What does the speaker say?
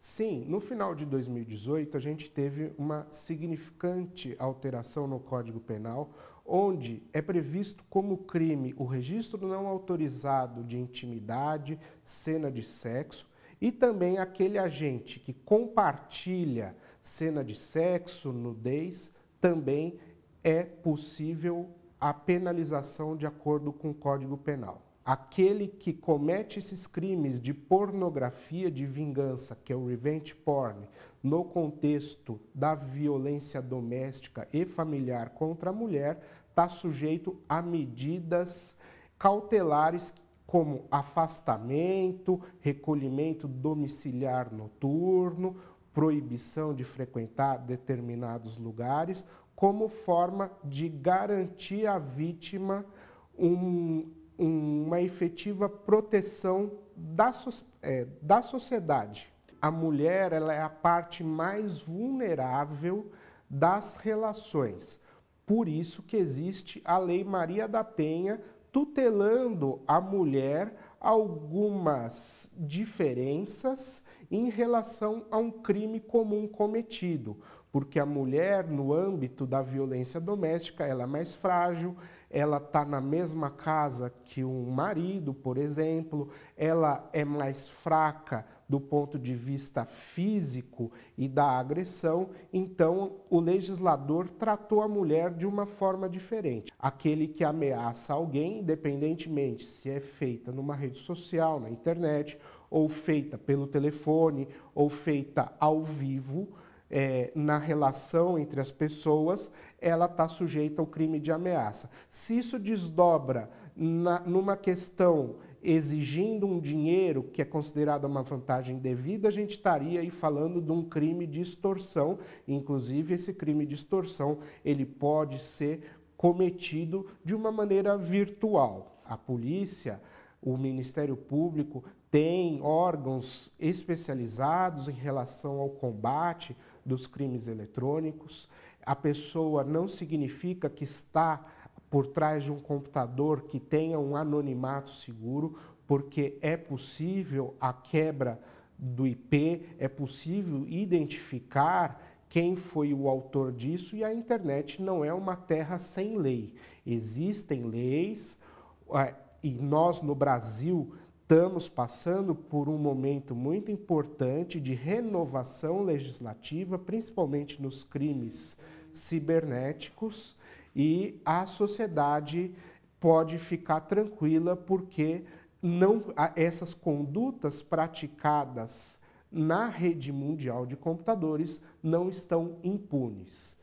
Sim, no final de 2018 a gente teve uma significante alteração no Código Penal, onde é previsto como crime o registro não autorizado de intimidade, cena de sexo e também aquele agente que compartilha cena de sexo, nudez, também é possível a penalização de acordo com o Código Penal aquele que comete esses crimes de pornografia de vingança, que é o revenge porn, no contexto da violência doméstica e familiar contra a mulher, está sujeito a medidas cautelares como afastamento, recolhimento domiciliar noturno, proibição de frequentar determinados lugares, como forma de garantir à vítima um uma efetiva proteção da, é, da sociedade. A mulher ela é a parte mais vulnerável das relações. Por isso que existe a Lei Maria da Penha tutelando a mulher algumas diferenças em relação a um crime comum cometido porque a mulher, no âmbito da violência doméstica, ela é mais frágil, ela está na mesma casa que um marido, por exemplo, ela é mais fraca do ponto de vista físico e da agressão, então o legislador tratou a mulher de uma forma diferente. Aquele que ameaça alguém, independentemente se é feita numa rede social, na internet, ou feita pelo telefone, ou feita ao vivo, é, na relação entre as pessoas, ela está sujeita ao crime de ameaça. Se isso desdobra na, numa questão exigindo um dinheiro que é considerado uma vantagem devida, a gente estaria aí falando de um crime de extorsão. Inclusive, esse crime de extorsão ele pode ser cometido de uma maneira virtual. A polícia, o Ministério Público tem órgãos especializados em relação ao combate dos crimes eletrônicos. A pessoa não significa que está por trás de um computador que tenha um anonimato seguro, porque é possível a quebra do IP, é possível identificar quem foi o autor disso e a internet não é uma terra sem lei. Existem leis é, e nós no Brasil estamos passando por um momento muito importante de renovação legislativa, principalmente nos crimes cibernéticos, e a sociedade pode ficar tranquila porque não essas condutas praticadas na rede mundial de computadores não estão impunes.